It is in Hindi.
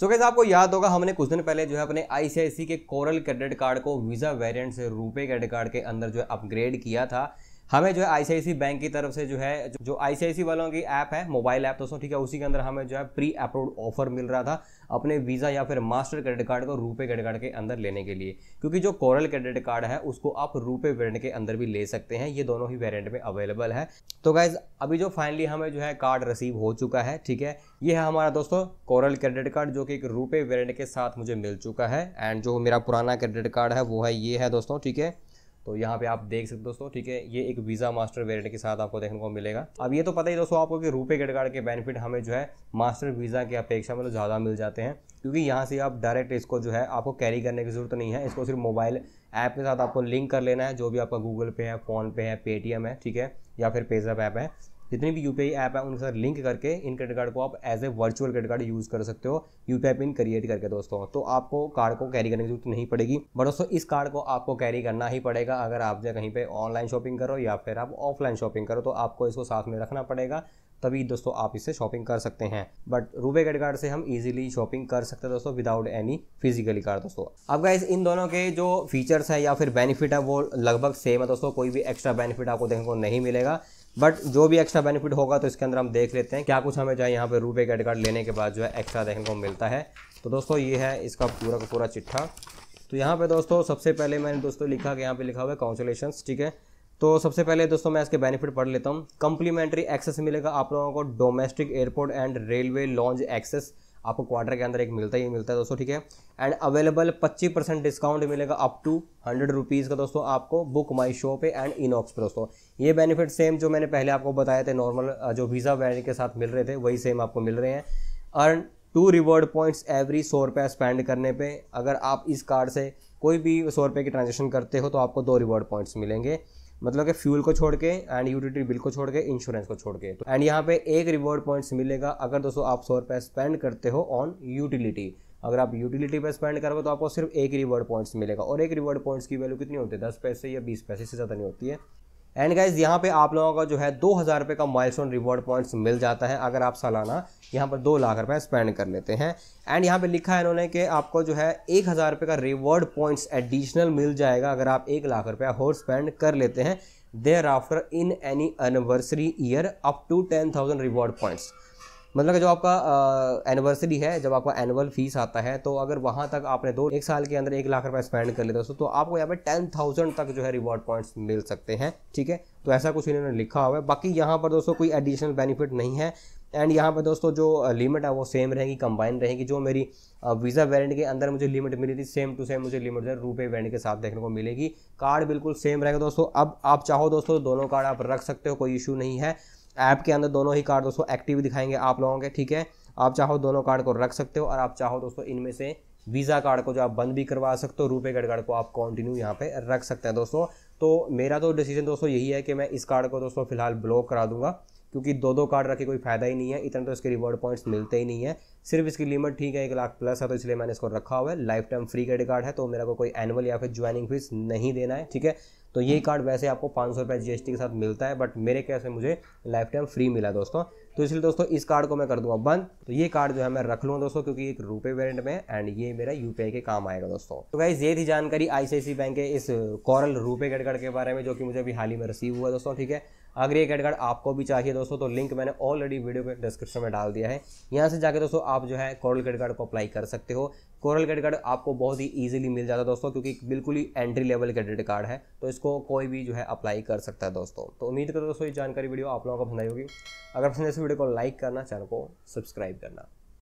सो so, कैसे आपको याद होगा हमने कुछ दिन पहले जो है अपने आईसीआईसी के कोरल क्रेडिट कार्ड को वीज़ा वेरिएंट से रुपए क्रेडिट कार्ड के अंदर जो है अपग्रेड किया था हमें जो है आईसीआईसी बैंक की तरफ से जो है जो आईसीआईसी वालों की ऐप है मोबाइल ऐप दोस्तों ठीक है उसी के अंदर हमें जो है प्री अप्रूव ऑफर मिल रहा था अपने वीज़ा या फिर मास्टर क्रेडिट कार्ड को रुपए क्रेडिट कार्ड के अंदर लेने के लिए क्योंकि जो कोरल क्रेडिट कार्ड है उसको आप रुपए वेरियंट के अंदर भी ले सकते हैं ये दोनों ही वेरियंट में अवेलेबल है तो गाइज अभी जो फाइनली हमें जो है कार्ड रिसीव हो चुका है ठीक है ये है हमारा दोस्तों कोरल क्रेडिट कार्ड जो कि एक रुपए वेरियंट के साथ मुझे मिल चुका है एंड जो मेरा पुराना क्रेडिट कार्ड है वो है ये है दोस्तों ठीक है तो यहाँ पे आप देख सकते हो दोस्तों ठीक है ये एक वीज़ा मास्टर वेरिएंट के साथ आपको देखने को मिलेगा अब ये तो पता ही दोस्तों आपको कि रुपए क्रेडिट कार्ड के बेनिफिट हमें जो है मास्टर वीज़ा की अपेक्षा मतलब ज़्यादा मिल जाते हैं क्योंकि यहाँ से आप डायरेक्ट इसको जो है आपको कैरी करने की ज़रूरत नहीं है इसको सिर्फ मोबाइल ऐप के साथ आपको लिंक कर लेना है जो भी आपका गूगल पे है फ़ोनपे है पेटीएम है ठीक है या फिर पेजअप ऐप है जितनी भी यू पी ऐप है उनके साथ लिंक करके इन क्रेडिट कार्ड को आप as a virtual credit card use कर सकते हो यू पी पिन क्रिएट करके दोस्तों तो आपको कार्ड को कैरी करने की जरूरत नहीं पड़ेगी बट दोस्तों इस कार्ड को आपको कैरी करना ही पड़ेगा अगर आप जो कहीं पर ऑनलाइन शॉपिंग करो या फिर आप ऑफलाइन शॉपिंग करो तो आपको इसको साथ में रखना पड़ेगा तभी दोस्तों आप इससे शॉपिंग कर सकते हैं बट रूबे क्रेडिट कार्ड से हम इजीली शॉपिंग कर सकते हैं दोस्तों विदाउट एनी फिजिकली कार्ड दोस्तों अब गाइस इन दोनों के जो फीचर्स है या फिर बेनिफिट है वो लगभग सेम है दोस्तों कोई भी एक्स्ट्रा बेनिफिट आपको देखने को नहीं मिलेगा बट जो भी एक्स्ट्रा बेनिफिट होगा तो इसके अंदर हम देख लेते हैं क्या कुछ हमें जो है यहाँ पर रूपे क्रेडिट कार्ड लेने के बाद जो है एक्स्ट्रा देखने को मिलता है तो दोस्तों ये है इसका पूरा का पूरा चिट्ठा तो यहाँ पे दोस्तों सबसे पहले मैंने दोस्तों लिखा कि यहाँ पे लिखा हुआ है कॉन्सोलेशन ठीक है तो सबसे पहले दोस्तों मैं इसके बेनिफिट पढ़ लेता हूँ कम्प्लीमेंट्री एक्सेस मिलेगा आप लोगों को domestic airport and railway lounge access आपको क्वार्टर के अंदर एक मिलता ही मिलता है दोस्तों ठीक है एंड अवेलेबल 25 परसेंट डिस्काउंट मिलेगा अप टू हंड्रेड रुपीज़ का दोस्तों आपको बुक माई शो पे एंड इनॉक्स पे दोस्तों ये बेनिफिट सेम जो मैंने पहले आपको बताए थे नॉर्मल जो वीज़ा वैन के साथ मिल रहे थे वही सेम आपको मिल रहे हैं earn two reward points every सौ रुपया स्पेंड करने पे अगर आप इस कार्ड से कोई भी सौ रुपये की ट्रांजेक्शन करते हो तो आपको दो रिवॉर्ड पॉइंट्स मिलेंगे मतलब कि फ्यूल को छोड़ के एंड यूटिलिटी बिल को छोड़ के इंश्योरेंस को छोड़ के तो एंड यहाँ पे एक रिवॉर्ड पॉइंट्स मिलेगा अगर दोस्तों आप सौ रुपये स्पेंड करते हो ऑन यूटिलिटी अगर आप यूटिलिटी पर स्पेंड करोगे तो आपको सिर्फ एक रिवॉर्ड पॉइंट्स मिलेगा और एक रिवॉर्ड पॉइंट्स की वैल्यू कितनी होती है दस पैसे या बीस पैसे से ज़्यादा नहीं होती है एंड गाइज यहाँ पे आप लोगों का जो है दो हज़ार रुपये का माइलस्टोन रिवॉर्ड पॉइंट्स मिल जाता है अगर आप सालाना यहाँ पर दो लाख रुपये स्पेंड कर लेते हैं एंड यहाँ पे लिखा है इन्होंने कि आपको जो है एक हज़ार रुपये का रिवॉर्ड पॉइंट्स एडिशनल मिल जाएगा अगर आप एक लाख रुपया और स्पेंड कर लेते हैं thereafter in any anniversary year up to ten thousand reward points मतलब जो आपका एनिवर्सरी है जब आपका एनुअल फीस आता है तो अगर वहाँ तक आपने दो एक साल के अंदर एक लाख रुपये स्पेंड कर लिया दोस्तों तो आपको यहाँ पे टेन थाउजेंड तक जो है रिवॉर्ड पॉइंट्स मिल सकते हैं ठीक है तो ऐसा कुछ इन्होंने लिखा हुआ है बाकी यहाँ पर दोस्तों कोई एडिशनल बेनिफिट नहीं है एंड यहाँ पे दोस्तों जो लिमिट है वो सेम रहेगी कंबाइन रहेगी जो मेरी वीज़ा वैरेंट के अंदर मुझे लिमिट मिली थी सेम टू सेम मुझे लिमिट है रुपये वैरेंट के साथ देखने को मिलेगी कार्ड बिल्कुल सेम रहेगा दोस्तों अब आप चाहो दोस्तों दोनों कार्ड आप रख सकते हो कोई इशू नहीं है ऐप के अंदर दोनों ही कार्ड दोस्तों एक्टिव दिखाएंगे आप लोगों के ठीक है आप चाहो दोनों कार्ड को रख सकते हो और आप चाहो दोस्तों इनमें से वीज़ा कार्ड को जो आप बंद भी करवा सकते हो रुपए कार्ड, कार्ड को आप कंटिन्यू यहाँ पे रख सकते हैं दोस्तों तो मेरा तो डिसीजन दोस्तों यही है कि मैं इस कार्ड को दोस्तों फिलहाल ब्लॉक करा दूंगा क्योंकि दो दो कार्ड रखे कोई फ़ायदा ही नहीं है इतने तो इसके रिवॉर्ड पॉइंट्स मिलते ही नहीं है सिर्फ इसकी लिमिट ठीक है एक लाख प्लस है तो इसलिए मैंने इसको रखा हुआ है lifetime free credit card है तो मेरा को कोई एनुअल या फिर ज्वाइनिंग फीस नहीं देना है ठीक है तो ये कार्ड हम्म। वैसे आपको पाँच सौ रुपये जीएसटी के साथ मिलता है बट मेरे कैसे मुझे लाइफ टाइम फ्री मिला दोस्तों तो इसलिए दोस्तों इस कार्ड को मैं कर दूंगा बंद तो ये कार्ड जो है मैं रख लूँ दोस्तों क्योंकि एक रुपये वेरियंट में एंड ये मेरा यूपीआई के काम आएगा दोस्तों तो गाइज ये थी जानकारी आईसीआईसी बैंक के इस कॉरल रुपये क्रेडिट कार्ड के बारे में जो कि मुझे अभी हाल ही में रिसीव हुआ दोस्तों ठीक है अगर ये क्रेडिट कार्ड आपको भी चाहिए दोस्तों तो लिंक मैंने ऑलरेडी वीडियो के डिस्क्रिप्शन में डाल दिया है यहाँ से जाकर दोस्तों आप जो है कॉरल क्रेडिट कार्ड को अप्लाई कर सकते हो कोरल क्रेडिट कार्ड आपको बहुत ही ईजिली मिल जाता है दोस्तों क्योंकि बिल्कुल ही एंट्री लेवल क्रेडिट कार्ड है तो इसको इसको कोई भी जो है अप्लाई कर सकता है दोस्तों तो उम्मीद करो दोस्तों ये जानकारी वीडियो आप लोगों को बनाई होगी अगर पसंद तो इस वीडियो को लाइक करना चैनल को सब्सक्राइब करना